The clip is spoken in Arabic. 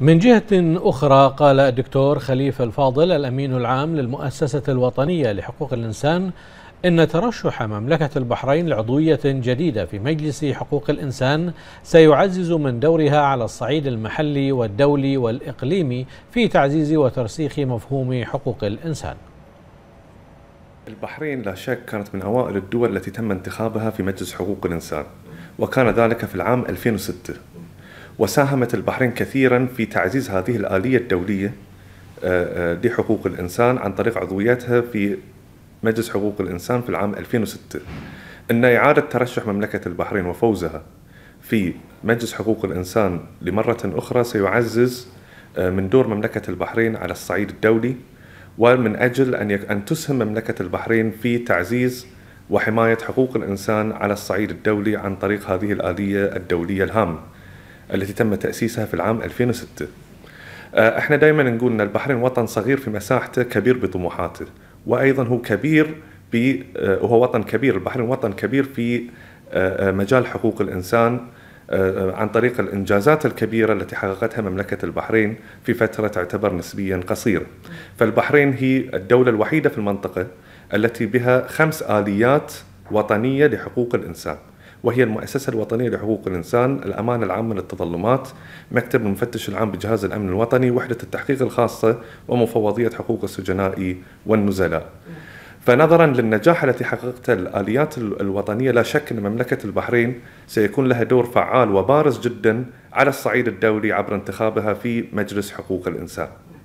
من جهة أخرى قال الدكتور خليفة الفاضل الأمين العام للمؤسسة الوطنية لحقوق الإنسان إن ترشح مملكة البحرين لعضوية جديدة في مجلس حقوق الإنسان سيعزز من دورها على الصعيد المحلي والدولي والإقليمي في تعزيز وترسيخ مفهوم حقوق الإنسان البحرين لا شك كانت من أوائل الدول التي تم انتخابها في مجلس حقوق الإنسان وكان ذلك في العام 2006 وساهمت البحرين كثيرا في تعزيز هذه الآلية الدولية آه، آه، لحقوق الإنسان عن طريق عضويتها في مجلس حقوق الإنسان في العام 2006 أن إعادة ترشح مملكة البحرين وفوزها في مجلس حقوق الإنسان لمرة أخرى سيعزز آه، من دور مملكة البحرين على الصعيد الدولي ومن أجل أن أن تسهم مملكة البحرين في تعزيز وحماية حقوق الإنسان على الصعيد الدولي عن طريق هذه الآلية الدولية الهامة التي تم تأسيسها في العام 2006 آه، احنا دائما نقول ان البحرين وطن صغير في مساحته كبير بطموحاته وايضا هو كبير ب وهو آه، وطن كبير البحرين وطن كبير في آه، مجال حقوق الانسان عن طريق الانجازات الكبيره التي حققتها مملكه البحرين في فتره تعتبر نسبيا قصيره. فالبحرين هي الدوله الوحيده في المنطقه التي بها خمس اليات وطنيه لحقوق الانسان. وهي المؤسسة الوطنية لحقوق الإنسان الأمانة العامة للتظلمات مكتب المفتش العام بجهاز الأمن الوطني وحدة التحقيق الخاصة ومفوضية حقوق السجناء والنزلاء فنظرا للنجاح التي حققته الآليات الوطنية لا شك أن مملكة البحرين سيكون لها دور فعال وبارز جدا على الصعيد الدولي عبر انتخابها في مجلس حقوق الإنسان